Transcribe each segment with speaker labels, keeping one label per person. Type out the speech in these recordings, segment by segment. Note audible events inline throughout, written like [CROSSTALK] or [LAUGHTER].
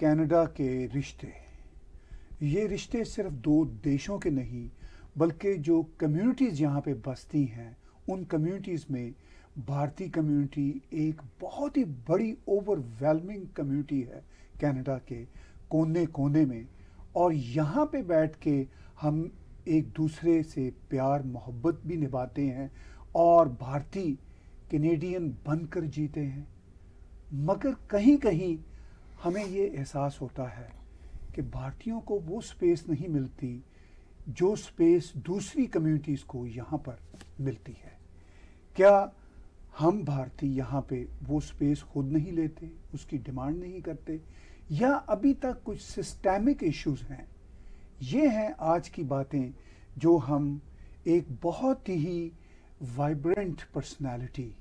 Speaker 1: Canada के रिश्ते ये रिश्ते सिर्फ दो देशों के नहीं बल्कि जो कम्युनिटीज़ यहाँ पे बसती हैं उन कम्युनिटीज़ में भारतीय कम्युनिटी एक बहुत ही बड़ी ओवरवेलमिंग कम्युनिटी है कनाडा के कोने कोने में और यहाँ पे बैठ के हम एक दूसरे से प्यार मोहब्बत भी निभाते हैं और भारतीय कैनेडियन बनकर जीते हैं मगर कहीं कहीं हमें ये एहसास होता है कि भारतीयों को वो स्पेस नहीं मिलती जो स्पेस दूसरी कम्युनिटीज़ को यहाँ पर मिलती है क्या हम भारतीय यहाँ पे वो स्पेस खुद नहीं लेते उसकी डिमांड नहीं करते या अभी तक कुछ सिस्टमिक इश्यूज हैं ये हैं आज की बातें जो हम एक बहुत ही वाइब्रेंट पर्सनालिटी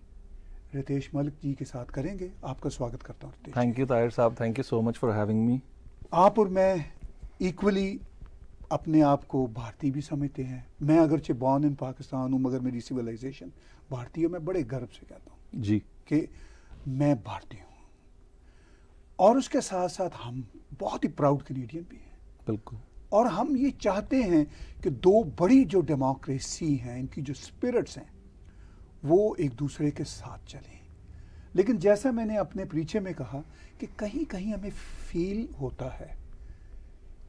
Speaker 1: रितेश मलिक जी के साथ करेंगे आपका स्वागत करता
Speaker 2: हूँ थैंक यू ताहिर साहब thank you so much for having me आप और मैं इक्वली
Speaker 1: अपने आप को भारतीय भी समझते हैं मैं अगरचे बॉर्न इन पाकिस्तान हूँ मगर मेरी सिविलाइजेशन भारतीय मैं बड़े गर्व से कहता हूँ जी कि मैं भारतीय हूँ और उसके साथ साथ हम बहुत ही प्राउड कनेडियन भी हैं बिल्कुल और हम ये चाहते हैं कि दो बड़ी जो डेमोक्रेसी हैं इनकी जो स्पिरिट्स हैं वो एक दूसरे के साथ चले लेकिन जैसा मैंने अपने पीछे में कहा कि कहीं कहीं हमें फील होता है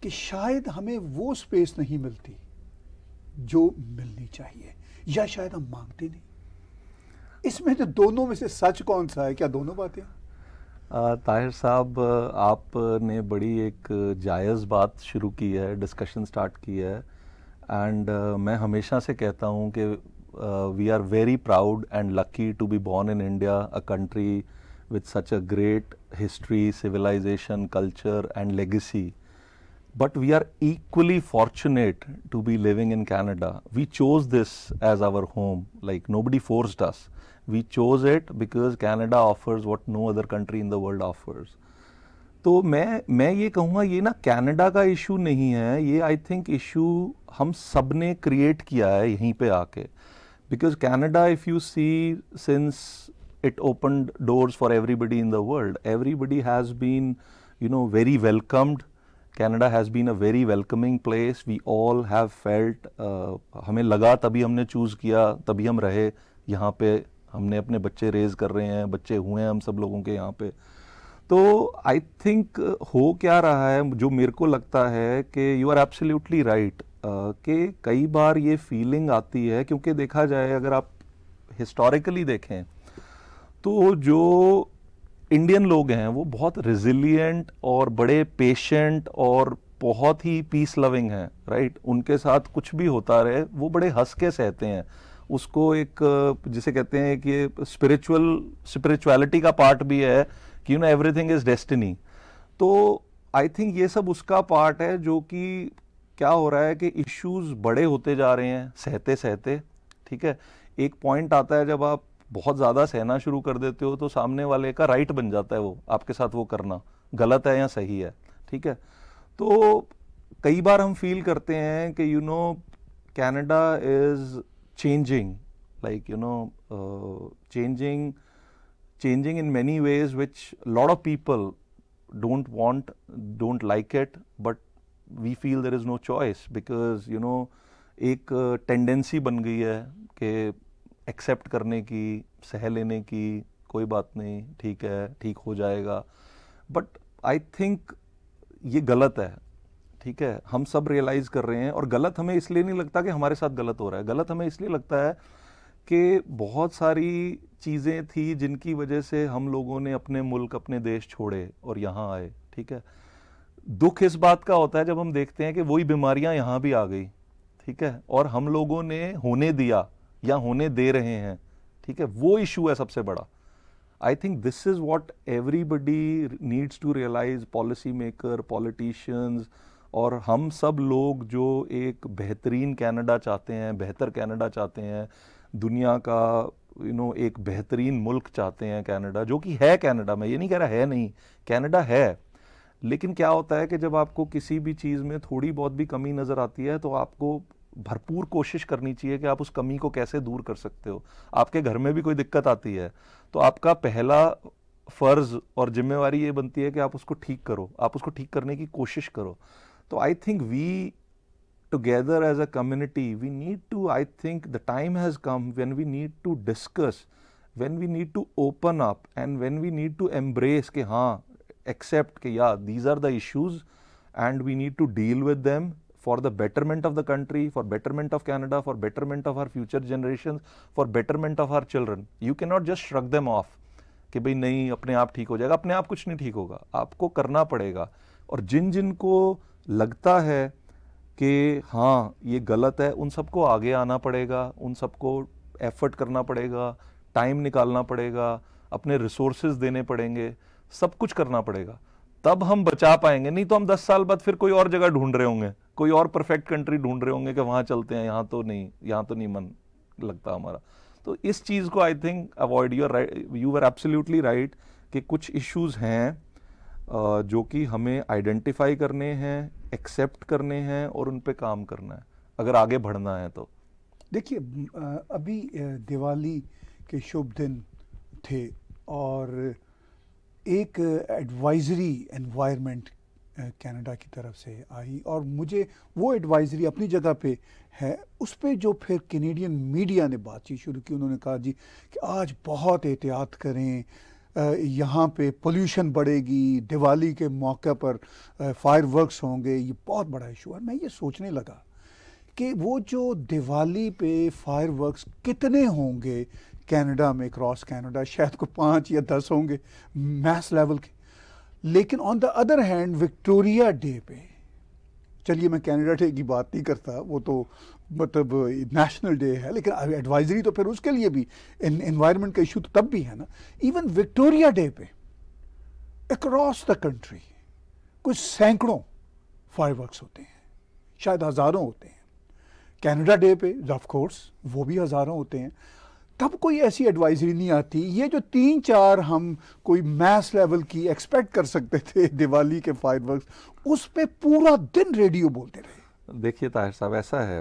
Speaker 1: कि शायद हमें वो स्पेस नहीं मिलती जो मिलनी चाहिए या शायद हम मांगते नहीं इसमें तो दोनों में से सच कौन सा है क्या दोनों बातें
Speaker 2: ताहिर साहब आपने बड़ी एक जायज़ बात शुरू की है डिस्कशन स्टार्ट की है एंड मैं हमेशा से कहता हूँ कि uh, we are very proud and lucky to be born in India, a country with such a great history, civilization, culture, and legacy. But we are equally fortunate to be living in Canada. We chose this as our home, like nobody forced us. We chose it because Canada offers what no other country in the world offers. तो मैं मैं ये कहूँगा ये ना Canada का issue नहीं है ये आई थिंक इशू हम सब ने क्रिएट किया है यहीं पे आके because Canada, if you see, since it opened doors for everybody in the world, everybody has been, you know, very welcomed. canada has been a very welcoming place we all have felt hame laga tabhi humne choose kiya tabhi hum rahe yahan pe humne apne bacche raise kar rahe hain bacche hue hain hum sab logon ke yahan pe uh, तो I think uh, हो क्या रहा है जो मेरे को लगता है कि यू आर एब्सोल्युटली राइट कि कई बार ये फीलिंग आती है क्योंकि देखा जाए अगर आप हिस्टोरिकली देखें तो जो इंडियन लोग हैं वो बहुत रिजिलियंट और बड़े पेशेंट और बहुत ही पीस लविंग हैं राइट उनके साथ कुछ भी होता रहे वो बड़े हंस के सहते हैं उसको एक uh, जिसे कहते हैं कि स्पिरिचुअल स्पिरिचुअलिटी का पार्ट भी है कि you know everything is destiny तो आई थिंक ये सब उसका पार्ट है जो कि क्या हो रहा है कि इश्यूज बड़े होते जा रहे हैं सहते सहते ठीक है एक पॉइंट आता है जब आप बहुत ज़्यादा सहना शुरू कर देते हो तो सामने वाले का राइट बन जाता है वो आपके साथ वो करना गलत है या सही है ठीक है तो कई बार हम फील करते हैं कि you know Canada is changing like you know changing changing in many ways which a lot of people don't want, don't like it, but we feel there is no choice because you know एक tendency uh, बन गई है कि accept करने की सह लेने की कोई बात नहीं ठीक है ठीक हो जाएगा बट आई थिंक ये गलत है ठीक है हम सब रियलाइज़ कर रहे हैं और गलत हमें इसलिए नहीं लगता कि हमारे साथ गलत हो रहा है गलत हमें इसलिए लगता है कि बहुत सारी चीज़ें थी जिनकी वजह से हम लोगों ने अपने मुल्क अपने देश छोड़े और यहाँ आए ठीक है दुख इस बात का होता है जब हम देखते हैं कि वही बीमारियाँ यहाँ भी आ गई ठीक है और हम लोगों ने होने दिया या होने दे रहे हैं ठीक है वो इशू है सबसे बड़ा I think this is what everybody needs to realise policy maker politicians और हम सब लोग जो एक बेहतरीन कनाडा चाहते हैं बेहतर कनाडा चाहते हैं दुनिया का यू नो एक बेहतरीन मुल्क चाहते हैं कनाडा जो कि है कनाडा मैं ये नहीं कह रहा है नहीं कनाडा है लेकिन क्या होता है कि जब आपको किसी भी चीज़ में थोड़ी बहुत भी कमी नज़र आती है तो आपको भरपूर कोशिश करनी चाहिए कि आप उस कमी को कैसे दूर कर सकते हो आपके घर में भी कोई दिक्कत आती है तो आपका पहला फ़र्ज़ और जिम्मेवारी ये बनती है कि आप उसको ठीक करो आप उसको ठीक करने की कोशिश करो तो I think we together as a community, we need to, I think the time has come when we need to discuss, when we need to open up and when we need to embrace ke ha accept ke yeah, these are the issues and we need to deal with them for the betterment of the country, for betterment of Canada, for betterment of our future generations, for betterment of our children. You cannot just shrug them off कि भाई नहीं अपने आप ठीक हो जाएगा अपने आप कुछ नहीं ठीक होगा आपको करना पड़ेगा और जिन जिन को लगता है कि हाँ ये गलत है उन सबको आगे आना पड़ेगा उन सबको एफर्ट करना पड़ेगा टाइम निकालना पड़ेगा अपने रिसोर्स देने पड़ेंगे सब कुछ करना पड़ेगा तब हम बचा पाएंगे नहीं तो हम 10 साल बाद फिर कोई और जगह ढूंढ रहे होंगे कोई और परफेक्ट कंट्री ढूंढ रहे होंगे कि वहाँ चलते हैं यहाँ तो नहीं यहाँ तो नहीं मन लगता हमारा तो इस चीज़ को I think avoid your you are absolutely right कि कुछ इश्यूज हैं जो कि हमें आइडेंटिफाई करने हैं एक्सेप्ट करने हैं और उन पर काम करना है अगर आगे बढ़ना है तो
Speaker 1: देखिए अभी दिवाली के शुभ दिन थे और एक एडवाइजरी एनवायरनमेंट कनाडा की तरफ से आई और मुझे वो एडवाइजरी अपनी जगह पे है उस पर जो फिर कैनेडियन मीडिया ने बातचीत शुरू की उन्होंने कहा जी कि आज बहुत एहतियात करें यहाँ पे पोल्यूशन बढ़ेगी दिवाली के मौके पर फायर वर्कस होंगे ये बहुत बड़ा इशू है मैं ये सोचने लगा कि वो जो दिवाली पे फायर वर्कस कितने होंगे कनाडा में क्रॉस कनाडा शायद को पाँच या दस होंगे मैस लेवल के लेकिन on the other hand Victoria Day पे चलिए मैं कैनेडा डे की बात नहीं करता वो तो मतलब नेशनल डे है लेकिन एडवाइजरी तो फिर उसके लिए भी इन्वायरमेंट का इशू तो तब भी है ना इवन विक्टोरिया डे पे अक्रॉस द कंट्री कुछ सैकड़ों फायरवर्क्स होते हैं शायद हज़ारों होते हैं कैनेडा डे पे ऑफ कोर्स वो भी हज़ारों होते हैं तब कोई ऐसी एडवाइजरी नहीं आती ये जो तीन चार हम कोई मैस लेवल की एक्सपेक्ट कर सकते थे दिवाली के फायर उस पर पूरा दिन रेडियो बोलते
Speaker 2: रहे देखिए ताहिर साहब ऐसा है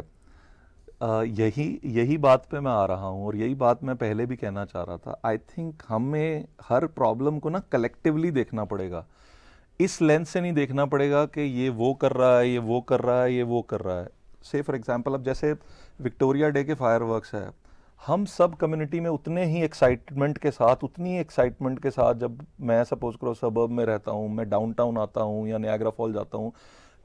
Speaker 2: आ, यही यही बात पे मैं आ रहा हूँ और यही बात मैं पहले भी कहना चाह रहा था आई थिंक हमें हर प्रॉब्लम को ना कलेक्टिवली देखना पड़ेगा इस लेंस से नहीं देखना पड़ेगा कि ये वो कर रहा है ये वो कर रहा है ये वो कर रहा है से फॉर एग्ज़ाम्पल अब जैसे विक्टोरिया डे के फायरवर्क्स है हम सब कम्युनिटी में उतने ही एक्साइटमेंट के साथ उतनी ही एक्साइटमेंट के साथ जब मैं सपोज करो सबर्ब में रहता हूँ मैं डाउनटाउन आता हूँ या नयागरा फॉल जाता हूँ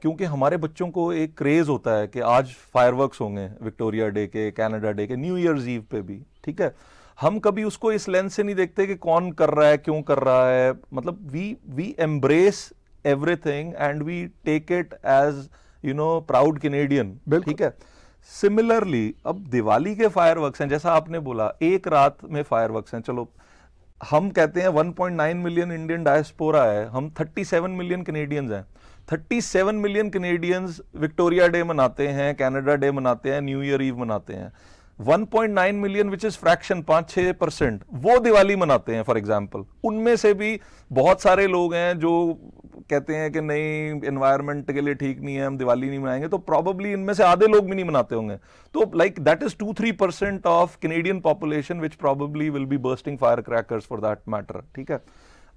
Speaker 2: क्योंकि हमारे बच्चों को एक क्रेज़ होता है कि आज फायरवर्क्स होंगे विक्टोरिया डे के कनाडा डे के न्यू ईयर्स ईव पे भी ठीक है हम कभी उसको इस लेंस से नहीं देखते कि कौन कर रहा है क्यों कर रहा है मतलब we we embrace everything and we take it as you know proud Canadian ठीक है सिमिलरली अब दिवाली के फायर वर्क हैं जैसा आपने बोला एक रात में फायर वर्क हैं चलो हम कहते हैं 1.9 मिलियन इंडियन डायस्पोरा है हम 37 मिलियन कनेडियंस हैं 37 मिलियन कनेडियंस विक्टोरिया डे मनाते हैं कनाडा डे मनाते हैं न्यू ईयर ईव मनाते हैं 1.9 मिलियन विच इज फ्रैक्शन पांच छह परसेंट वो दिवाली मनाते हैं फॉर एग्जाम्पल उनमें से भी बहुत सारे लोग हैं जो कहते हैं कि नहीं एनवायरमेंट के लिए ठीक नहीं है हम दिवाली नहीं मनाएंगे तो प्रॉबेबली इनमें से आधे लोग भी नहीं मनाते होंगे तो like that is two three percent of Canadian population which probably will be bursting fire crackers for that matter ठीक है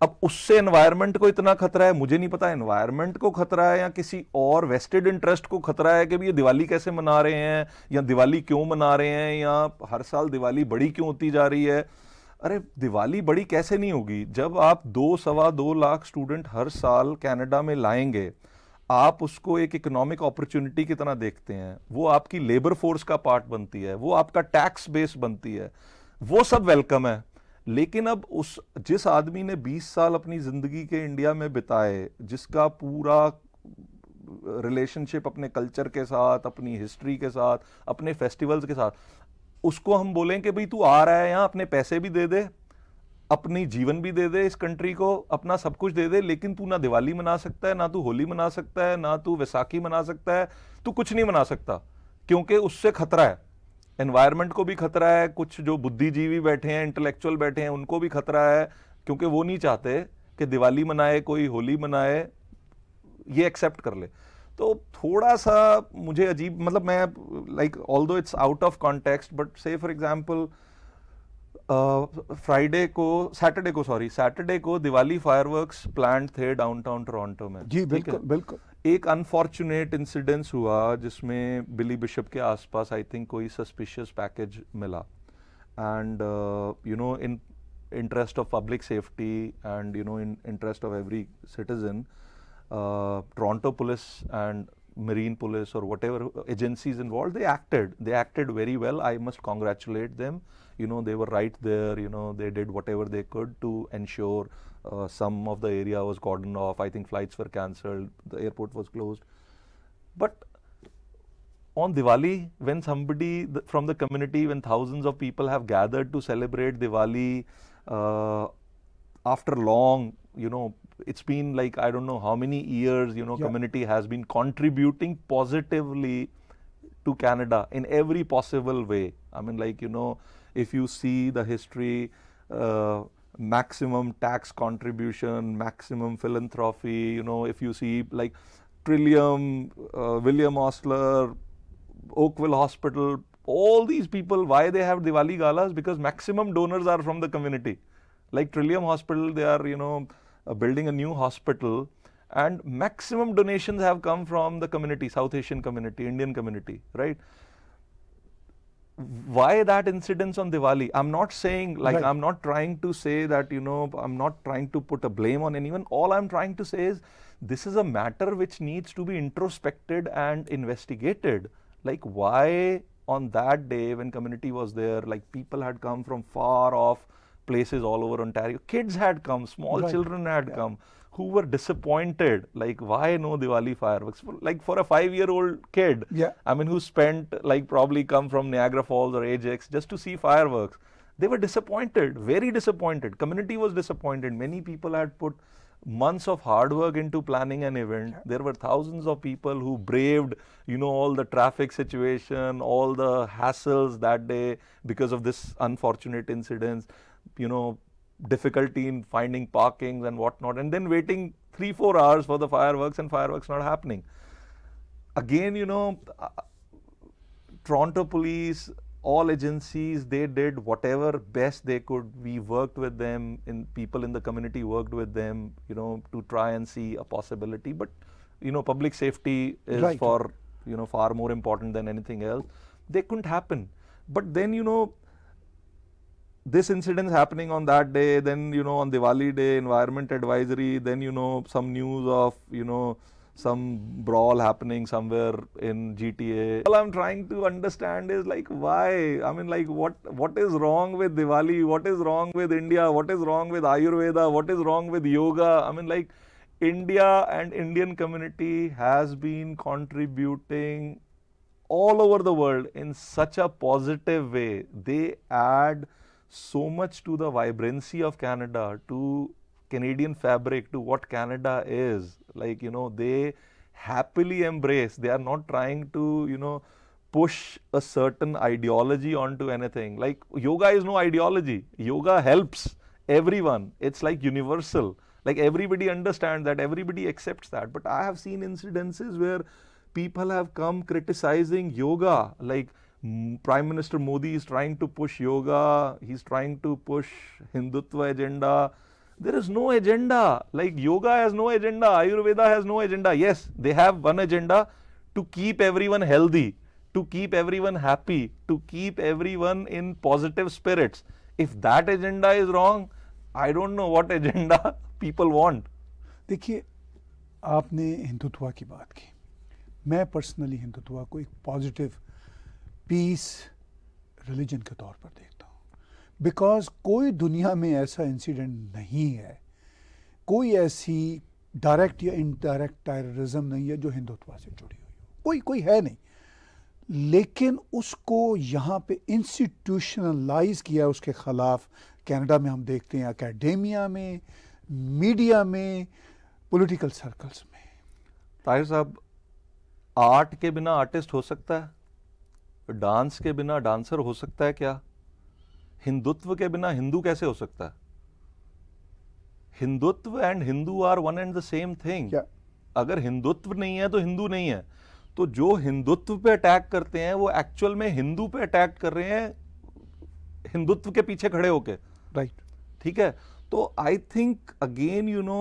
Speaker 2: अब उससे एनवायरमेंट को इतना खतरा है मुझे नहीं पता एनवायरमेंट को खतरा है या किसी और वेस्टेड इंटरेस्ट को खतरा है कि ये दिवाली कैसे मना रहे हैं या दिवाली क्यों मना रहे हैं या हर साल दिवाली बड़ी क्यों होती जा रही है अरे दिवाली बड़ी कैसे नहीं होगी जब आप दो सवा दो लाख स्टूडेंट हर साल कैनेडा में लाएंगे आप उसको एक इकोनॉमिक अपॉर्चुनिटी की तरह देखते हैं वो आपकी लेबर फोर्स का पार्ट बनती है वो आपका टैक्स बेस बनती है वो सब वेलकम है लेकिन अब उस जिस आदमी ने 20 साल अपनी ज़िंदगी के इंडिया में बिताए जिसका पूरा रिलेशनशिप अपने कल्चर के साथ अपनी हिस्ट्री के साथ अपने फेस्टिवल्स के साथ उसको हम बोलें कि भाई तू आ रहा है यहाँ अपने पैसे भी दे दे अपनी जीवन भी दे दे इस कंट्री को अपना सब कुछ दे दे लेकिन तू ना दिवाली मना सकता है ना तू होली मना सकता है ना तू वैसाखी मना सकता है तू कुछ नहीं मना सकता क्योंकि उससे खतरा है एनवायरमेंट को भी खतरा है कुछ जो बुद्धिजीवी बैठे हैं इंटेलेक्चुअल बैठे हैं उनको भी खतरा है क्योंकि वो नहीं चाहते कि दिवाली मनाए कोई होली मनाए ये एक्सेप्ट कर ले तो थोड़ा सा मुझे अजीब मतलब मैं like although it's out of context but say for example Friday को सैटरडे को सॉरी सैटरडे को दिवाली फायरवर्क्स प्लान थे डाउनटाउन टोरंटो में जी बिल्कुल बिल्कुल एक अनफॉर्चुनेट इंसिडेंस हुआ जिसमें बिली बिशप के आसपास आई थिंक कोई सस्पिशियस पैकेज मिला and you know in interest of public safety and you know in interest of every citizen Toronto police and marine police और whatever agencies involve they acted they acted very well I must congratulate them you know there right there you know they did whatever they could to ensure Uh, some of the area was cordoned off. I think flights were cancelled. The airport was closed. But on Diwali, when somebody th- from the community, when thousands of people have gathered to celebrate Diwali uh, after long, you know, it's been like, I don't know how many years, you know, yeah. community has been contributing positively to Canada in every possible way. I mean, like, you know, if you see the history, uh, maximum tax contribution, maximum philanthropy. You know, if you see like Trillium, uh, William Osler, Oakville Hospital, all these people, why they have Diwali galas? Because maximum donors are from the community. Like Trillium Hospital, they are, you know, uh, building a new hospital and maximum donations have come from the community, South Asian community, Indian community, right? why that incidence on Diwali? I'm not saying like right. I'm not trying to say that you know I'm not trying to put a blame on anyone. All I'm trying to say is this is a matter which needs to be introspected and investigated. Like why on that day when community was there, like people had come from far off places all over Ontario. Kids had come, small right. children had yeah. come who were disappointed like why no diwali fireworks like for a 5 year old kid yeah i mean who spent like probably come from niagara falls or ajax just to see fireworks they were disappointed very disappointed community was disappointed many people had put months of hard work into planning an event yeah. there were thousands of people who braved you know all the traffic situation all the hassles that day because of this unfortunate incident. you know difficulty in finding parkings and whatnot and then waiting 3-4 hours for the fireworks and fireworks not happening. Again, you know, uh, Toronto police, all agencies, they did whatever best they could. We worked with them, in people in the community worked with them, you know, to try and see a possibility. But, you know, public safety is right. for, you know, far more important than anything else. They couldn't happen. But then, you know, this incident happening on that day, then you know on Diwali day environment advisory, then you know some news of you know some brawl happening somewhere in GTA. All I'm trying to understand is like why? I mean like what what is wrong with Diwali? What is wrong with India? What is wrong with Ayurveda? What is wrong with yoga? I mean like India and Indian community has been contributing all over the world in such a positive way. They add so much to the vibrancy of Canada, to Canadian fabric, to what Canada is. Like, you know, they happily embrace, they are not trying to, you know, push a certain ideology onto anything. Like, yoga is no ideology, yoga helps everyone, it's like universal. Like, everybody understands that, everybody accepts that. But I have seen incidences where people have come criticizing yoga, like, Prime Minister Modi is trying to push yoga, he's trying to push Hindutva agenda. There is no agenda. Like yoga has no agenda, Ayurveda has no agenda. Yes, they have one agenda to keep everyone healthy, to keep everyone happy, to keep everyone in positive spirits. If that agenda is wrong, I don't know what agenda people want. देखिए
Speaker 1: आपने हिंदुत्व की बात की मैं personally Hindutva को एक positive piece religion के तौर पर देखता हूँ बिकॉज कोई दुनिया में ऐसा इंसिडेंट नहीं है कोई ऐसी डायरेक्ट या इनडायरेक्ट टेररिज्म नहीं है जो हिंदुत्व से जुड़ी हुई हो कोई कोई है नहीं लेकिन उसको यहाँ पे इंस्टीट्यूशनलाइज किया उसके ख़िलाफ़ कनाडा में हम देखते हैं अकेडेमिया में मीडिया में पॉलिटिकल सर्कल्स में
Speaker 2: ताहिर साहब आर्ट के बिना आर्टिस्ट हो सकता है डांस के बिना डांसर हो सकता है क्या हिंदुत्व के बिना हिंदू कैसे हो सकता है Hindutva and Hindu are one and the same thing अगर हिंदुत्व नहीं है तो हिंदू नहीं है तो जो हिंदुत्व पे अटैक करते हैं वो एक्चुअल में हिंदू पे अटैक कर रहे हैं हिंदुत्व के पीछे खड़े होके राइट right. ठीक है तो I think again you know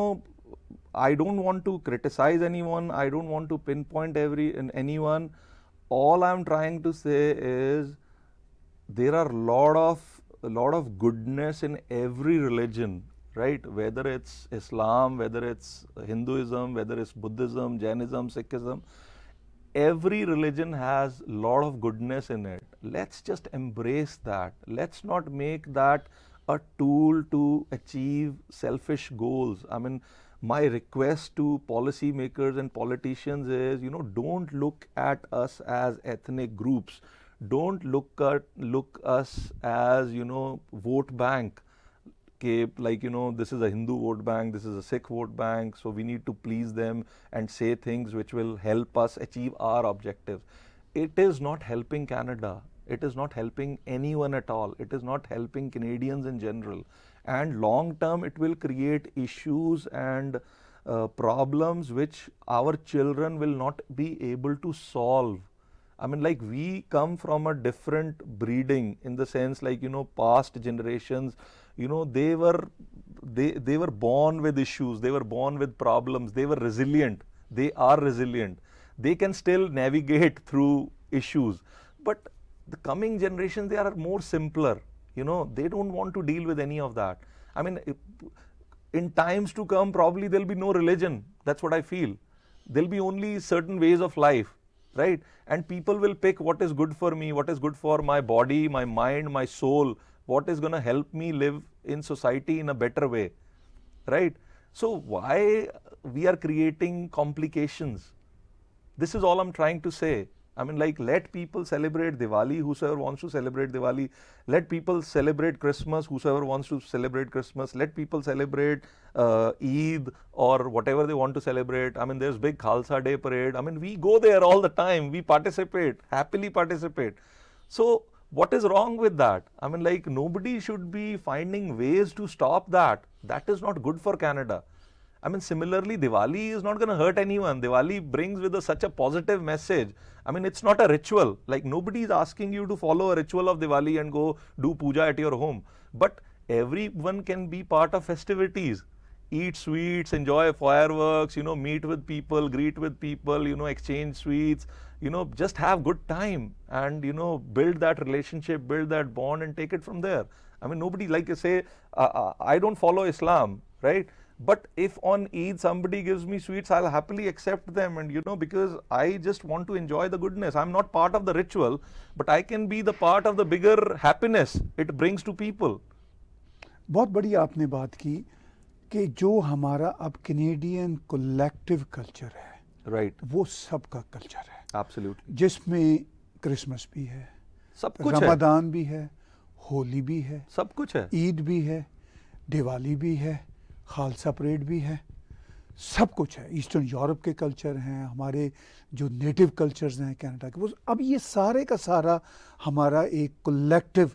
Speaker 2: I don't want to criticise any one I don't want to pin point every any one all I am trying to say is there are lot of a lot of goodness in every religion right whether it's islam whether it's hinduism whether it's buddhism jainism sikhism every religion has lot of goodness in it let's just embrace that let's not make that a tool to achieve selfish goals i mean my request to policymakers and politicians is, you know, don't look at us as ethnic groups. Don't look at look us as, you know, vote bank. like you know, this is a Hindu vote bank, this is a Sikh vote bank, so we need to please them and say things which will help us achieve our objectives. It is not helping Canada. It is not helping anyone at all. It is not helping Canadians in general and long term it will create issues and uh, problems which our children will not be able to solve. I mean, like we come from a different breeding in the sense, like you know, past generations, you know, they were they they were born with issues, they were born with problems, they were resilient, they are resilient, they can still navigate [LAUGHS] through issues. But the coming generation, they are more simpler. You know, they don't want to deal with any of that. I mean, in times to come, probably there'll be no religion. That's what I feel. There'll be only certain ways of life, right? And people will pick what is good for me, what is good for my body, my mind, my soul, what is going to help me live in society in a better way, right? So, why we are creating complications? This is all I'm trying to say. I mean, like, let people celebrate Diwali, whosoever wants to celebrate Diwali. Let people celebrate Christmas, whosoever wants to celebrate Christmas. Let people celebrate uh, Eid or whatever they want to celebrate. I mean, there's big Khalsa Day parade. I mean, we go there all the time. We participate, happily participate. So, what is wrong with that? I mean, like, nobody should be finding ways to stop that. That is not good for Canada. I mean, similarly, Diwali is not going to hurt anyone. Diwali brings with us such a positive message. I mean, it's not a ritual. Like, nobody is asking you to follow a ritual of Diwali and go do puja at your home. But everyone can be part of festivities. Eat sweets, enjoy fireworks, you know, meet with people, greet with people, you know, exchange sweets, you know, just have good time and, you know, build that relationship, build that bond and take it from there. I mean, nobody, like you say, uh, uh I don't follow Islam, right? But if on Eid somebody gives me sweets, I'll happily accept them. And you know, because I just want to enjoy the goodness. I'm not part of the ritual, but I can be the part of the bigger happiness it brings to people.
Speaker 1: बहुत बड़ी आपने बात की कि जो हमारा अब Canadian collective culture है राइट right. वो सबका कल्चर
Speaker 2: है एब्सोल्युटली
Speaker 1: जिसमें क्रिसमस भी है सब कुछ रमदान भी है होली भी है सब कुछ है ईद भी है दिवाली भी है खालसा परेड भी है सब कुछ है ईस्टर्न यूरोप के कल्चर हैं हमारे जो नेटिव कल्चर्स हैं कनाडा के वो अब ये सारे का सारा हमारा एक कलेक्टिव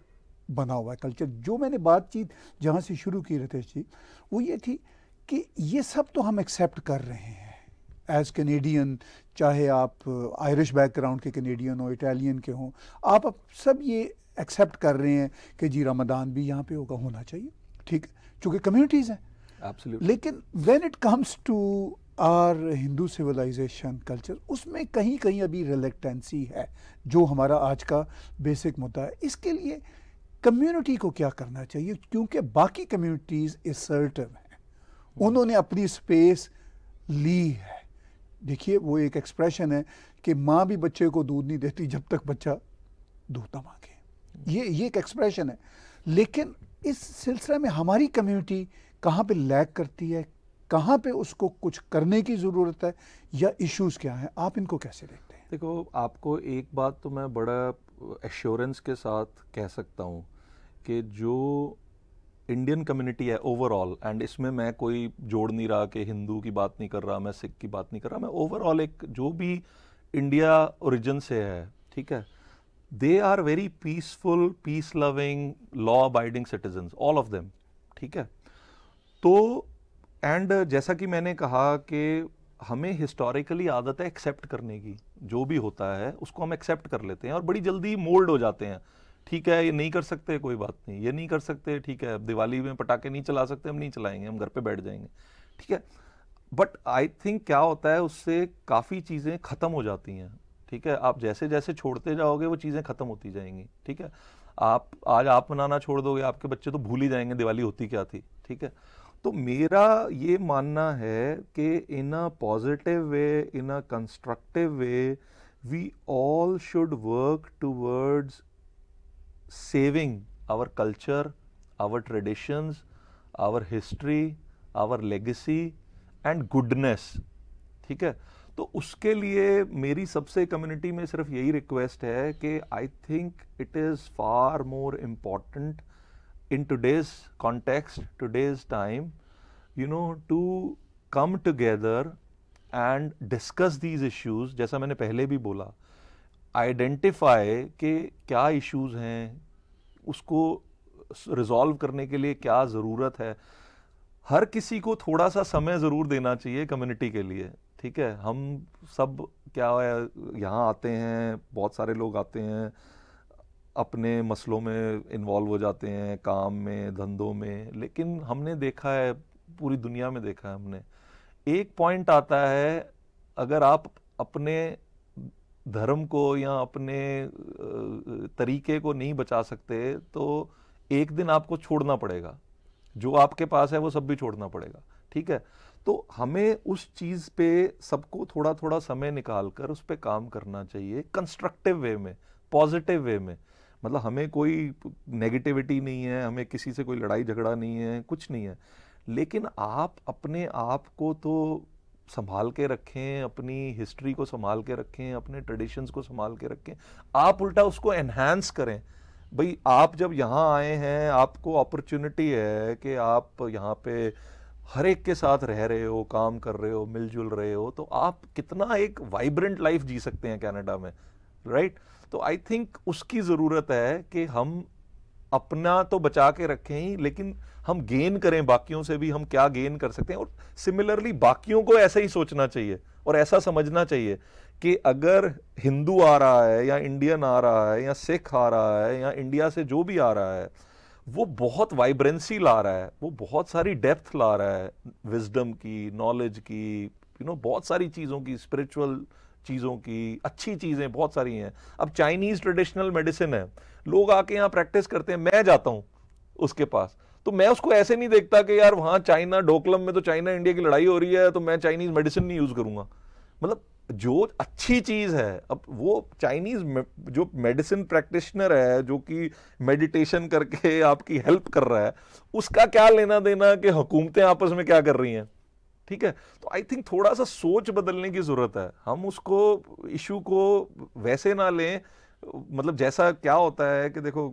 Speaker 1: बना हुआ है कल्चर जो मैंने बातचीत जहाँ से शुरू की रतेश जी वो ये थी कि ये सब तो हम एक्सेप्ट कर रहे हैं एज कनेडियन चाहे आप आयरिश बैकग्राउंड के कनेडियन हो इटालियन के हों आप अब सब ये एक्सेप्ट कर रहे हैं कि जी रमदान भी यहाँ पे होगा होना चाहिए ठीक है चूँकि कम्युनिटीज़ हैं Absolutely. लेकिन when it comes to our Hindu civilisation culture उसमें कहीं कहीं अभी रिलेक्टेंसी है जो हमारा आज का बेसिक मुद्दा है इसके लिए कम्युनिटी को क्या करना चाहिए क्योंकि बाकी कम्युनिटीज़ इसर्टिव हैं hmm. उन्होंने अपनी स्पेस ली है देखिए वो एक एक्सप्रेशन है कि माँ भी बच्चे को दूध नहीं देती जब तक बच्चा दूध ना मांगे ये ये एक एक्सप्रेशन है लेकिन इस सिलसिले में हमारी कम्युनिटी कहाँ पे लैग करती है कहाँ पे उसको कुछ करने की ज़रूरत है या इश्यूज क्या हैं आप इनको कैसे देखते
Speaker 2: हैं देखो आपको एक बात तो मैं बड़ा एश्योरेंस के साथ कह सकता हूँ कि जो इंडियन कम्युनिटी है ओवरऑल एंड इसमें मैं कोई जोड़ नहीं रहा कि हिंदू की बात नहीं कर रहा मैं सिख की बात नहीं कर रहा मैं ओवरऑल एक जो भी इंडिया ओरिजिन से है ठीक है they are very peaceful peace loving law abiding citizen all of them ठीक है तो एंड जैसा कि मैंने कहा कि हमें हिस्टोरिकली आदत है एक्सेप्ट करने की जो भी होता है उसको हम एक्सेप्ट कर लेते हैं और बड़ी जल्दी मोल्ड हो जाते हैं ठीक है ये नहीं कर सकते कोई बात नहीं ये नहीं कर सकते ठीक है दिवाली में पटाखे नहीं चला सकते हम नहीं चलाएंगे हम घर पे बैठ जाएंगे ठीक है बट आई थिंक क्या होता है उससे काफ़ी चीज़ें ख़त्म हो जाती हैं ठीक है आप जैसे जैसे छोड़ते जाओगे वो चीज़ें ख़त्म होती जाएंगी ठीक है आप आज आप मनाना छोड़ दोगे आपके बच्चे तो भूल ही जाएंगे दिवाली होती क्या थी ठीक है तो मेरा ये मानना है कि in a positive way in a constructive way we all should work towards saving our culture our traditions our history our legacy and goodness ठीक है तो उसके लिए मेरी सबसे कम्युनिटी में सिर्फ यही रिक्वेस्ट है कि I think it is far more important in today's context, today's time, you know, to come together and discuss these issues, जैसा मैंने पहले भी बोला, identify के क्या issues हैं, उसको resolve करने के लिए क्या ज़रूरत है हर किसी को थोड़ा सा समय ज़रूर देना चाहिए कम्युनिटी के लिए ठीक है हम सब क्या है यहाँ आते हैं बहुत सारे लोग आते हैं अपने मसलों में इन्वॉल्व हो जाते हैं काम में धंधों में लेकिन हमने देखा है पूरी दुनिया में देखा है हमने एक पॉइंट आता है अगर आप अपने धर्म को या अपने तरीके को नहीं बचा सकते तो एक दिन आपको छोड़ना पड़ेगा जो आपके पास है वो सब भी छोड़ना पड़ेगा ठीक है तो हमें उस चीज़ पे सबको थोड़ा थोड़ा समय निकाल कर उस पर काम करना चाहिए कंस्ट्रक्टिव वे में पॉजिटिव वे में मतलब हमें कोई नेगेटिविटी नहीं है हमें किसी से कोई लड़ाई झगड़ा नहीं है कुछ नहीं है लेकिन आप अपने आप को तो संभाल के रखें अपनी हिस्ट्री को संभाल के रखें अपने ट्रेडिशंस को संभाल के रखें आप उल्टा उसको एनहेंस करें भाई आप जब यहाँ आए हैं आपको अपॉर्चुनिटी है कि आप यहाँ पे हर एक के साथ रह रहे हो काम कर रहे हो मिलजुल रहे हो तो आप कितना एक वाइब्रेंट लाइफ जी सकते हैं कनाडा में राइट right? तो आई थिंक उसकी ज़रूरत है कि हम अपना तो बचा के रखें ही लेकिन हम गेन करें बाकियों से भी हम क्या गेन कर सकते हैं और सिमिलरली बाकियों को ऐसा ही सोचना चाहिए और ऐसा समझना चाहिए कि अगर हिंदू आ रहा है या इंडियन आ रहा है या सिख आ रहा है या इंडिया से जो भी आ रहा है वो बहुत वाइब्रेंसी ला रहा है वो बहुत सारी डेप्थ ला रहा है विजडम की नॉलेज की यू you नो know, बहुत सारी चीज़ों की स्पिरिचुअल चीज़ों की अच्छी चीज़ें बहुत सारी हैं अब चाइनीज़ ट्रेडिशनल मेडिसिन है लोग आके यहाँ प्रैक्टिस करते हैं मैं जाता हूँ उसके पास तो मैं उसको ऐसे नहीं देखता कि यार वहाँ चाइना डोकलम में तो चाइना इंडिया की लड़ाई हो रही है तो मैं चाइनीज़ मेडिसिन नहीं यूज़ करूँगा मतलब जो अच्छी चीज़ है अब वो चाइनीज़ जो मेडिसिन प्रैक्टिशनर है जो कि मेडिटेशन करके आपकी हेल्प कर रहा है उसका क्या लेना देना कि हुकूमतें आपस में क्या कर रही हैं ठीक है तो आई थिंक थोड़ा सा सोच बदलने की ज़रूरत है हम उसको इशू को वैसे ना लें मतलब जैसा क्या होता है कि देखो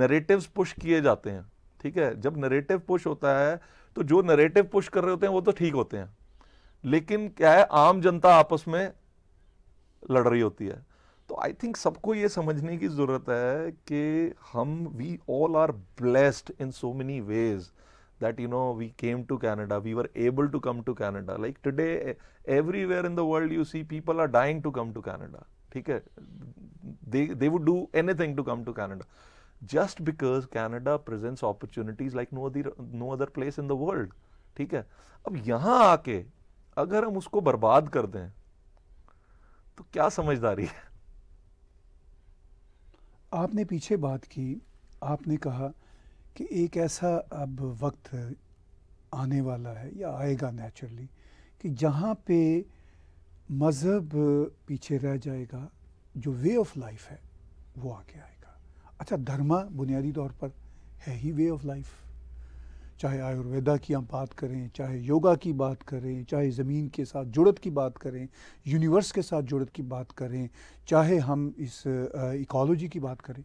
Speaker 2: नरेटिव्स पुश किए जाते हैं ठीक है जब नरेटिव पुश होता है तो जो नरेटिव पुश कर रहे होते हैं वो तो ठीक होते हैं लेकिन क्या है आम जनता आपस में लड़ रही होती है तो आई थिंक सबको ये समझने की ज़रूरत है कि हम we all are blessed in so many ways that you know we came to Canada, we were able to come to Canada. Like today, everywhere in the world you see people are dying to come to Canada. theek hai they they would do anything to come to Canada just because Canada presents opportunities like no other no other place in the world. theek hai ab yahan aake agar hum usko barbaad kar dein to kya samajhdari hai
Speaker 1: aapne piche baat ki aapne kaha कि एक ऐसा अब वक्त आने वाला है या आएगा नेचुरली कि जहाँ पे मज़हब पीछे रह जाएगा जो वे ऑफ लाइफ है वो आगे आएगा अच्छा धर्मा बुनियादी तौर पर है ही वे ऑफ लाइफ चाहे आयुर्वेदा की हम बात करें चाहे योगा की बात करें चाहे ज़मीन के साथ जुड़त की बात करें यूनिवर्स के साथ जुड़त की बात करें चाहे हम इस इकोलॉजी की बात करें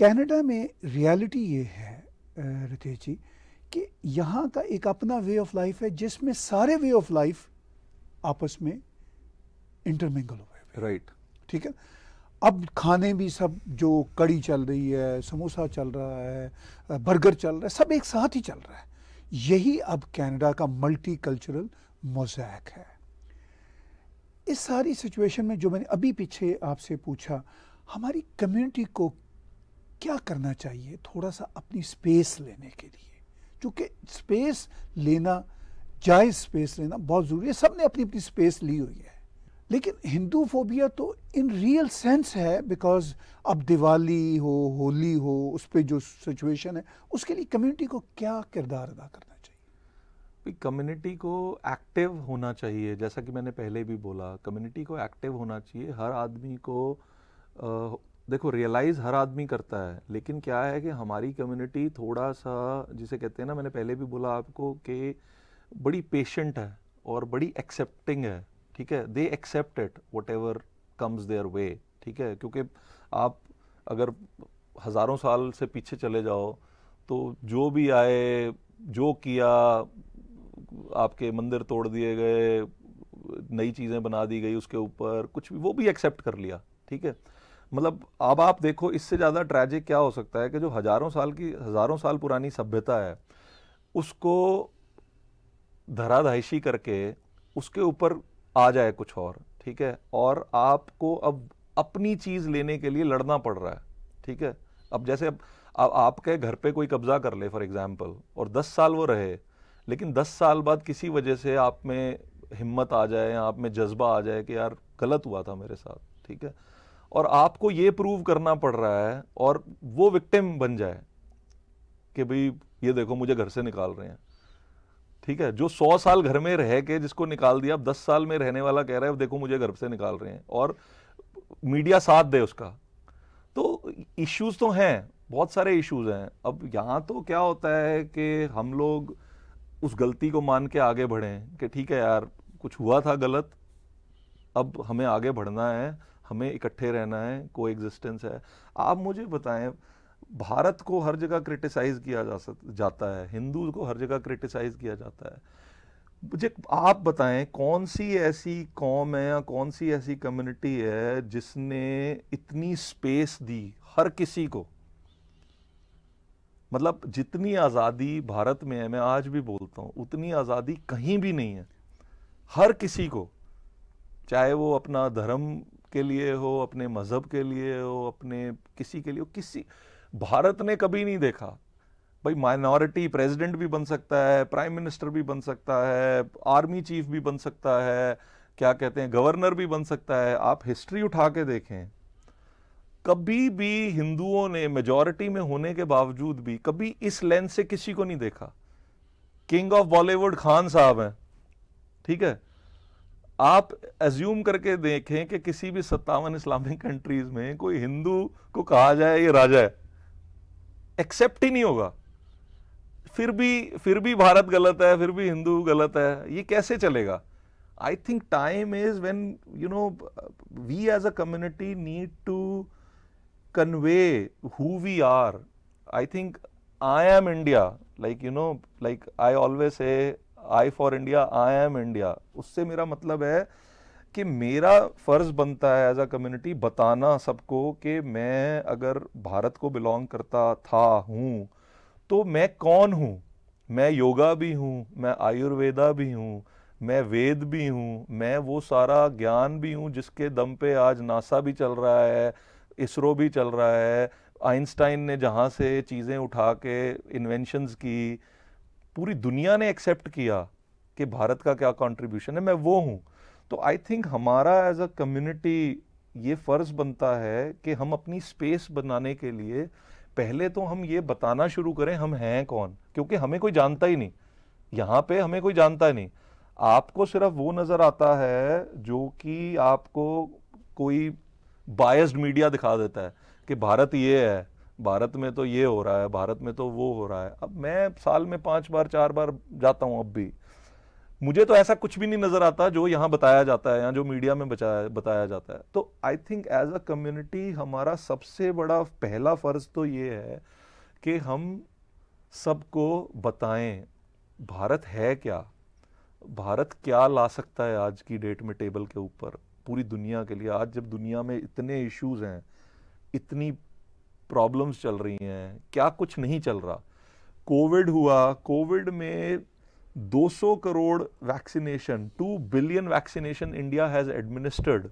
Speaker 1: कनाडा में रियलिटी ये है रितेश जी कि यहाँ का एक अपना वे ऑफ लाइफ है जिसमें सारे वे ऑफ लाइफ आपस में इंटरमिंगल गए राइट ठीक है अब खाने भी सब जो कड़ी चल रही है समोसा चल रहा है बर्गर चल रहा है सब एक साथ ही चल रहा है यही अब कनाडा का मल्टी कल्चरल मोजैक है इस सारी सिचुएशन में जो मैंने अभी पीछे आपसे पूछा हमारी कम्युनिटी को क्या करना चाहिए थोड़ा सा अपनी स्पेस लेने के लिए क्योंकि स्पेस लेना जायज स्पेस लेना बहुत ज़रूरी है सब ने अपनी अपनी स्पेस ली हुई है लेकिन हिंदू फोबिया तो इन रियल सेंस है बिकॉज अब दिवाली हो होली हो उस पर जो सिचुएशन है उसके लिए कम्युनिटी को क्या किरदार अदा करना
Speaker 2: चाहिए कम्युनिटी को एक्टिव होना चाहिए जैसा कि मैंने पहले भी बोला कम्युनिटी को एक्टिव होना चाहिए हर आदमी को देखो रियलाइज़ हर आदमी करता है लेकिन क्या है कि हमारी कम्युनिटी थोड़ा सा जिसे कहते हैं ना मैंने पहले भी बोला आपको कि बड़ी पेशेंट है और बड़ी एक्सेप्टिंग है ठीक है they accept it whatever comes their way ठीक है क्योंकि आप अगर हज़ारों साल से पीछे चले जाओ तो जो भी आए जो किया आपके मंदिर तोड़ दिए गए नई चीज़ें बना दी गई उसके ऊपर कुछ भी वो भी एक्सेप्ट कर लिया ठीक है मतलब अब आप देखो इससे ज़्यादा ट्रैजिक क्या हो सकता है कि जो हज़ारों साल की हज़ारों साल पुरानी सभ्यता है उसको धराधाइशी करके उसके ऊपर आ जाए कुछ और ठीक है और आपको अब अपनी चीज़ लेने के लिए लड़ना पड़ रहा है ठीक है अब जैसे अब अब आपके घर पे कोई कब्जा कर ले फॉर एग्जांपल और 10 साल वो रहे लेकिन 10 साल बाद किसी वजह से आप में हिम्मत आ जाए या आप में जज्बा आ जाए कि यार गलत हुआ था मेरे साथ ठीक है और आपको ये प्रूव करना पड़ रहा है और वो विक्टिम बन जाए कि भाई ये देखो मुझे घर से निकाल रहे हैं ठीक है जो सौ साल घर में रह के जिसको निकाल दिया अब दस साल में रहने वाला कह रहा है देखो मुझे घर से निकाल रहे हैं और मीडिया साथ दे उसका तो इश्यूज तो हैं बहुत सारे इश्यूज हैं अब यहाँ तो क्या होता है कि हम लोग उस गलती को मान के आगे बढ़ें कि ठीक है यार कुछ हुआ था गलत अब हमें आगे बढ़ना है हमें इकट्ठे रहना है को एग्जिस्टेंस है आप मुझे बताएं भारत को हर जगह क्रिटिसाइज किया जा सक जाता है हिंदू को हर जगह क्रिटिसाइज किया जाता है मुझे आप बताएं कौन सी ऐसी कौम है या कौन सी ऐसी कम्युनिटी है जिसने इतनी स्पेस दी हर किसी को मतलब जितनी आज़ादी भारत में है मैं आज भी बोलता हूँ उतनी आज़ादी कहीं भी नहीं है हर किसी को चाहे वो अपना धर्म के लिए हो अपने मज़हब के लिए हो अपने किसी के लिए हो किसी भारत ने कभी नहीं देखा भाई माइनॉरिटी प्रेसिडेंट भी बन सकता है प्राइम मिनिस्टर भी बन सकता है आर्मी चीफ भी बन सकता है क्या कहते हैं गवर्नर भी बन सकता है आप हिस्ट्री उठा के देखें कभी भी हिंदुओं ने मेजॉरिटी में होने के बावजूद भी कभी इस लेंस से किसी को नहीं देखा किंग ऑफ बॉलीवुड खान साहब हैं ठीक है आप एज्यूम करके देखें कि किसी भी सत्तावन इस्लामिक कंट्रीज में कोई हिंदू को कहा जाए ये राजा है एक्सेप्ट ही नहीं होगा फिर भी फिर भी भारत गलत है फिर भी हिंदू गलत है ये कैसे चलेगा I think time is when you know we as a community need to convey who we are I think I am India like you know like I always I for India I am India उससे मेरा मतलब है कि मेरा फ़र्ज़ बनता है as a community बताना सबको कि मैं अगर भारत को बिलोंग करता था हूँ तो मैं कौन हूँ मैं योगा भी हूँ मैं आयुर्वेदा भी हूँ मैं वेद भी हूँ मैं वो सारा ज्ञान भी हूँ जिसके दम पे आज नासा भी चल रहा है इसरो भी चल रहा है आइंस्टाइन ने जहाँ से चीज़ें उठा के इन्वेंशनस की पूरी दुनिया ने एक्सेप्ट किया कि भारत का क्या कंट्रीब्यूशन है मैं वो हूँ तो आई थिंक हमारा एज अ कम्युनिटी ये फ़र्ज़ बनता है कि हम अपनी स्पेस बनाने के लिए पहले तो हम ये बताना शुरू करें हम हैं कौन क्योंकि हमें कोई जानता ही नहीं यहाँ पे हमें कोई जानता ही नहीं आपको सिर्फ वो नज़र आता है जो कि आपको कोई बायस्ड मीडिया दिखा देता है कि भारत ये है भारत में तो ये हो रहा है भारत में तो वो हो रहा है अब मैं साल में पांच बार चार बार जाता हूँ अब भी मुझे तो ऐसा कुछ भी नहीं नजर आता जो यहाँ बताया जाता है या जो मीडिया में बचाया बताया जाता है तो I think as a community हमारा सबसे बड़ा पहला फर्ज तो ये है कि हम सबको बताएं भारत है क्या भारत क्या ला सकता है आज की डेट में टेबल के ऊपर पूरी दुनिया के लिए आज जब दुनिया में इतने इश्यूज हैं इतनी प्रॉब्लम्स चल रही हैं क्या कुछ नहीं चल रहा कोविड हुआ कोविड में 200 crore vaccination 2 billion vaccination India has administered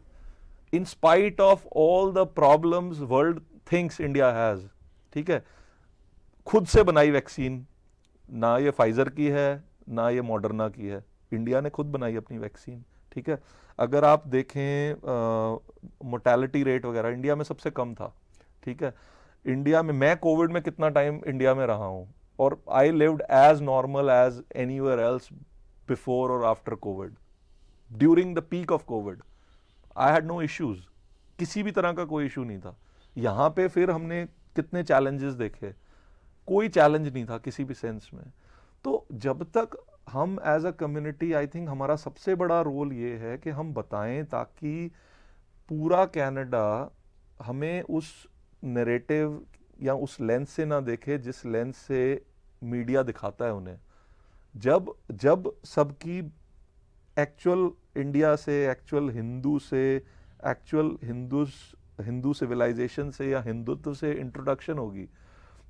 Speaker 2: in spite of all the problems world thinks India has ठीक है खुद से बनाई वैक्सीन ना ये फाइजर की है ना ये मॉडर्ना की है इंडिया ने खुद बनाई अपनी वैक्सीन ठीक है अगर आप देखें मोटेलिटी रेट वगैरह इंडिया में सबसे कम था ठीक है इंडिया में मैं कोविड में कितना टाइम इंडिया में रहा हूँ और I lived as normal as any else before और after COVID during the peak of COVID I had no issues किसी भी तरह का कोई इशू नहीं था यहाँ पे फिर हमने कितने चैलेंजेस देखे कोई चैलेंज नहीं था किसी भी सेंस में तो जब तक हम as a community I think हमारा सबसे बड़ा रोल ये है कि हम बताएं ताकि पूरा कनाडा हमें उस नरेटिव या उस लेंस से ना देखे जिस लेंस से मीडिया दिखाता है उन्हें जब जब सबकी एक्चुअल इंडिया से एक्चुअल हिंदू से एक्चुअल हिंदू हिंदू सिविलाइजेशन से या हिंदुत्व से इंट्रोडक्शन होगी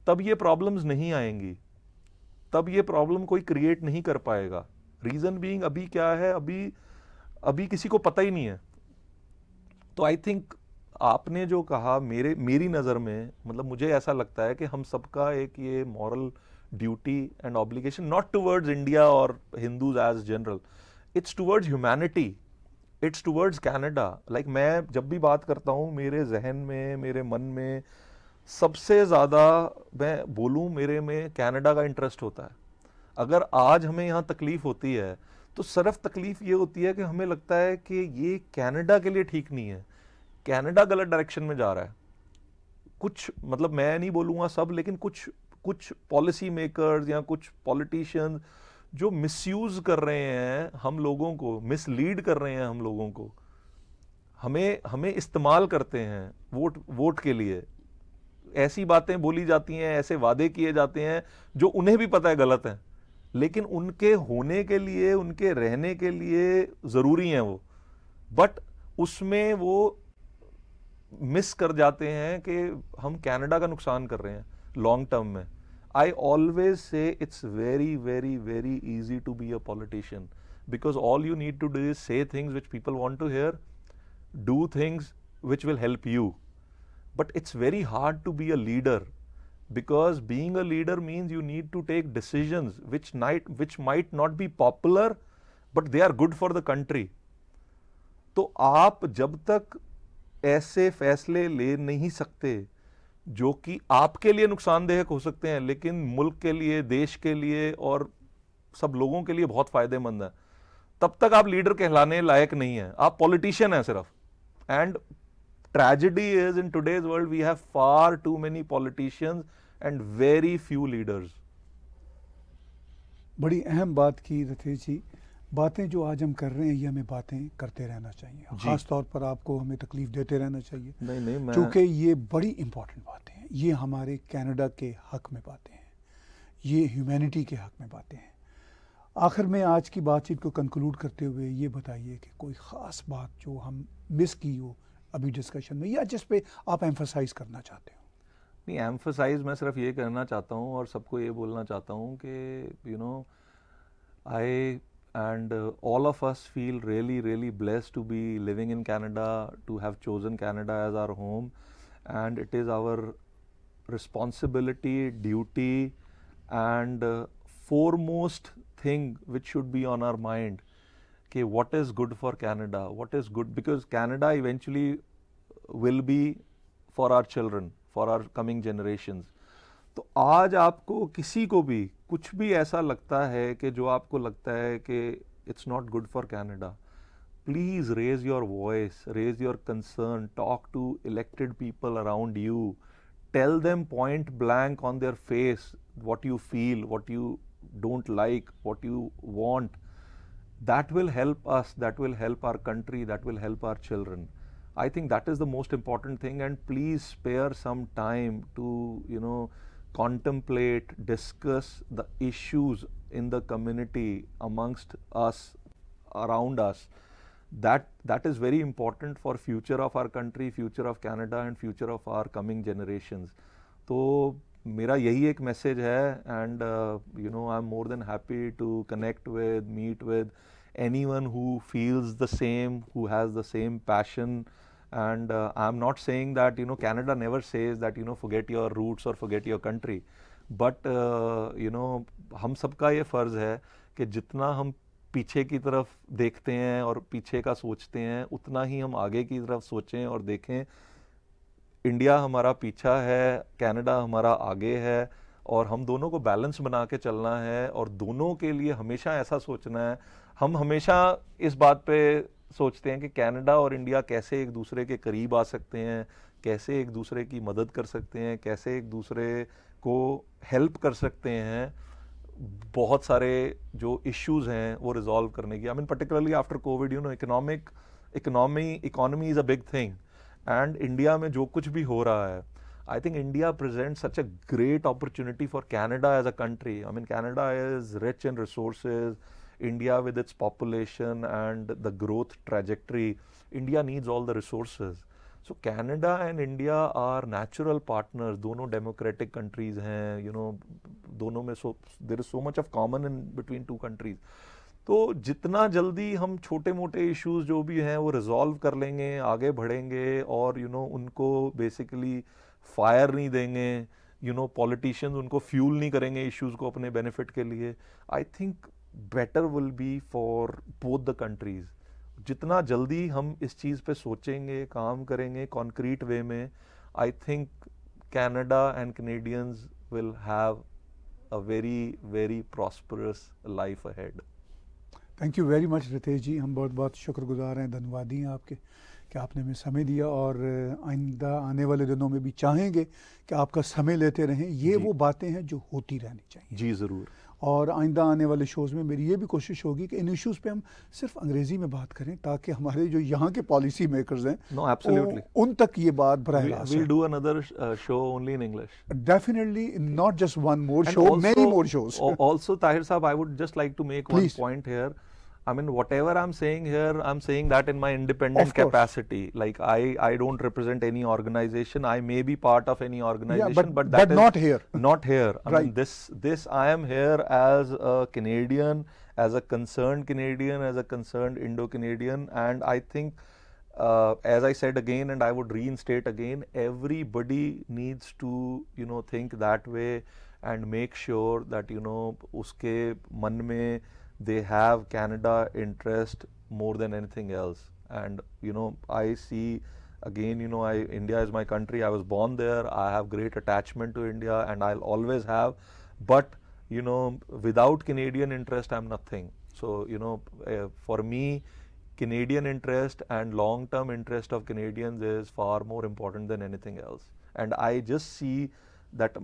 Speaker 2: तब ये प्रॉब्लम्स नहीं आएंगी तब ये प्रॉब्लम कोई क्रिएट नहीं कर पाएगा रीज़न बीइंग अभी क्या है अभी अभी किसी को पता ही नहीं है तो आई थिंक आपने जो कहा मेरे मेरी नज़र में मतलब मुझे ऐसा लगता है कि हम सबका एक ये moral duty and obligation not towards India और Hindus as general it's towards humanity it's towards Canada like मैं जब भी बात करता हूँ मेरे जहन में मेरे मन में सबसे ज़्यादा मैं बोलूँ मेरे में कैनेडा का इंटरेस्ट होता है अगर आज हमें यहाँ तकलीफ़ होती है तो सिर्फ तकलीफ़ ये होती है कि हमें लगता है कि ये कैनेडा के लिए ठीक नहीं है कनाडा गलत डायरेक्शन में जा रहा है कुछ मतलब मैं नहीं बोलूंगा सब लेकिन कुछ कुछ पॉलिसी मेकर्स या कुछ पॉलिटिशियंस जो मिसयूज कर रहे हैं हम लोगों को मिसलीड कर रहे हैं हम लोगों को हमें हमें इस्तेमाल करते हैं वोट वोट के लिए ऐसी बातें बोली जाती हैं ऐसे वादे किए जाते हैं जो उन्हें भी पता है गलत हैं लेकिन उनके होने के लिए उनके रहने के लिए ज़रूरी हैं वो बट उसमें वो मिस कर जाते हैं कि हम कनाडा का नुकसान कर रहे हैं लॉन्ग टर्म में I always say it's very very very easy to be a politician because all you need to do is say things which people want to hear do things which will help you but it's very hard to be a leader because being a leader means you need to take decisions which might which might not be popular but they are good for the country तो आप जब तक ऐसे फैसले ले नहीं सकते जो कि आपके लिए नुकसानदेह हो सकते हैं लेकिन मुल्क के लिए देश के लिए और सब लोगों के लिए बहुत फ़ायदेमंद है तब तक आप लीडर कहलाने लायक नहीं है आप पॉलिटिशियन हैं सिर्फ and tragedy is in today's world we have far too many politicians and very few leaders
Speaker 1: बड़ी अहम बात की रथेश जी बातें जो आज हम कर रहे हैं ये हमें बातें करते रहना चाहिए ख़ास तौर पर आपको हमें तकलीफ देते रहना चाहिए
Speaker 2: नहीं नहीं मैं क्योंकि
Speaker 1: ये बड़ी इंपॉर्टेंट बातें हैं ये हमारे कनाडा के हक में बातें हैं ये ह्यूमैनिटी के हक में बातें हैं आखिर में आज की बातचीत को कंक्लूड करते हुए ये बताइए कि कोई ख़ास बात जो हम मिस की हो अभी डिस्कशन में या जिस पे आप एम्फोसाइज करना चाहते हो
Speaker 2: नहीं एम्फोसाइज मैं सिर्फ ये करना चाहता हूँ और सबको ये बोलना चाहता हूँ कि you know I and uh, all of us feel really really blessed to be living in canada to have chosen canada as our home and it is our responsibility duty and uh, foremost thing which should be on our mind okay what is good for canada what is good because canada eventually will be for our children for our coming generations तो आज आपको किसी को भी कुछ भी ऐसा लगता है कि जो आपको लगता है कि it's not good for Canada please raise your voice raise your concern talk to elected people around you tell them point blank on their face what you feel what you don't like what you want that will help us that will help our country that will help our children I think that is the most important thing and please spare some time to you know contemplate, discuss the issues in the community amongst us, around us, that that is very important for future of our country, future of Canada and future of our coming generations. So, my यही message and है uh, you know, I'm more than happy to connect with, meet with anyone who feels the same, who has the same passion and uh, i am not saying that you know Canada never says that you know forget your roots or forget your country but uh, you know hum sab ka ye farz hai ki jitna hum पीछे की तरफ देखते हैं और पीछे का सोचते हैं उतना ही हम आगे की तरफ सोचें और देखें इंडिया हमारा पीछा है कनाडा हमारा आगे है और हम दोनों को बैलेंस बना के चलना है और दोनों के लिए हमेशा ऐसा सोचना है हम हमेशा इस बात पे सोचते हैं कि कनाडा और इंडिया कैसे एक दूसरे के करीब आ सकते हैं कैसे एक दूसरे की मदद कर सकते हैं कैसे एक दूसरे को हेल्प कर सकते हैं बहुत सारे जो इश्यूज हैं वो रिजॉल्व करने की I mean particularly after COVID you know economic economy economy is a big thing and India में जो कुछ भी हो रहा है I think India present such a great opportunity for Canada as a country I mean Canada is rich in resources India, with its population and the growth trajectory, India needs all the resources. So Canada and India are natural partners. Dono democratic countries hain, you know, dono mein so, there is so much of common in between two countries. तो जितना जल्दी हम छोटे मोटे issues जो भी हैं वो रिजॉल्व कर लेंगे आगे बढ़ेंगे और यू you नो know, उनको बेसिकली फायर नहीं देंगे यू नो पॉलिटिशियंस उनको फ्यूल नहीं करेंगे इश्यूज को अपने बेनिफिट के लिए I think better will be for both the countries जितना जल्दी हम इस चीज़ पे सोचेंगे काम करेंगे कॉन्क्रीट वे में I think Canada and Canadians will have a very very prosperous life ahead
Speaker 1: thank you very much Ritesh ji हम बहुत बहुत शुक्रगुजार हैं धन्यवादी हैं आपके कि आपने हमें समय दिया और आइंदा आने वाले दिनों में भी चाहेंगे कि आपका समय लेते रहें ये वो बातें हैं जो होती रहनी
Speaker 2: चाहिए जी ज़रूर
Speaker 1: और आइंदा आने वाले शोज़ में मेरी ये भी कोशिश होगी कि इन इश्यूज़ पे हम सिर्फ अंग्रेज़ी में बात करें ताकि हमारे जो यहाँ के पॉलिसी मेकर्स हैं no, उन तक ये बात
Speaker 2: बरह show only in English definitely
Speaker 1: not just one more show many more shows
Speaker 2: also Tahir Sahab I would just like to make one point here I mean, whatever I'm saying here, I'm saying that in my independent capacity. Like I, I don't represent any organization. I may be part of any organization, yeah, but, but, but not here. Not here. I right. mean, this, this I am here as a Canadian, as a concerned Canadian, as a concerned Indo-Canadian, and I think, uh, as I said again, and I would reinstate again, everybody needs to, you know, think that way and make sure that you know, uske manme they have Canada interest more than anything else. And you know, I see again, you know, I India is my country. I was born there. I have great attachment to India, and I'll always have. But you know, without Canadian interest, I'm nothing. So you know, uh, for me, Canadian interest and long-term interest of Canadians is far more important than anything else. And I just see that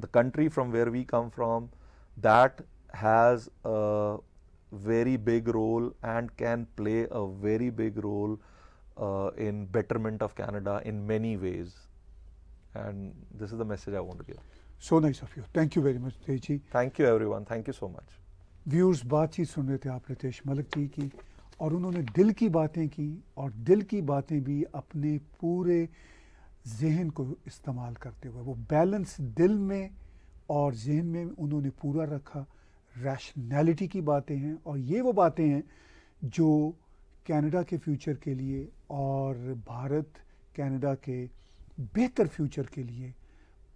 Speaker 2: the country from where we come from, that has a very big role and can play a very big role uh, in betterment of Canada in many ways. And this is the message I want to give. So nice of you. Thank you very much, Teji. Thank you, everyone. Thank you so much.
Speaker 1: Viewers बातचीत सुन रहे थे आप रितेश मलक जी की और उन्होंने दिल की बातें की और दिल की बातें भी अपने पूरे जहन को इस्तेमाल करते हुए वो बैलेंस दिल में और जहन में उन्होंने पूरा रखा रैशनैलिटी की बातें हैं और ये वो बातें हैं जो कनाडा के फ्यूचर के लिए और भारत कनाडा के बेहतर फ्यूचर के लिए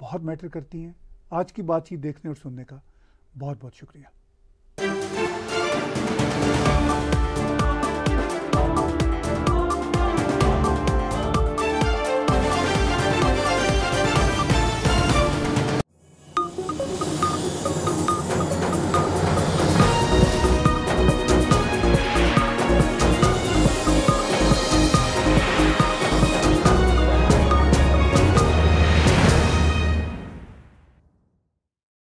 Speaker 1: बहुत मैटर करती हैं आज की बातचीत देखने और सुनने का बहुत बहुत शुक्रिया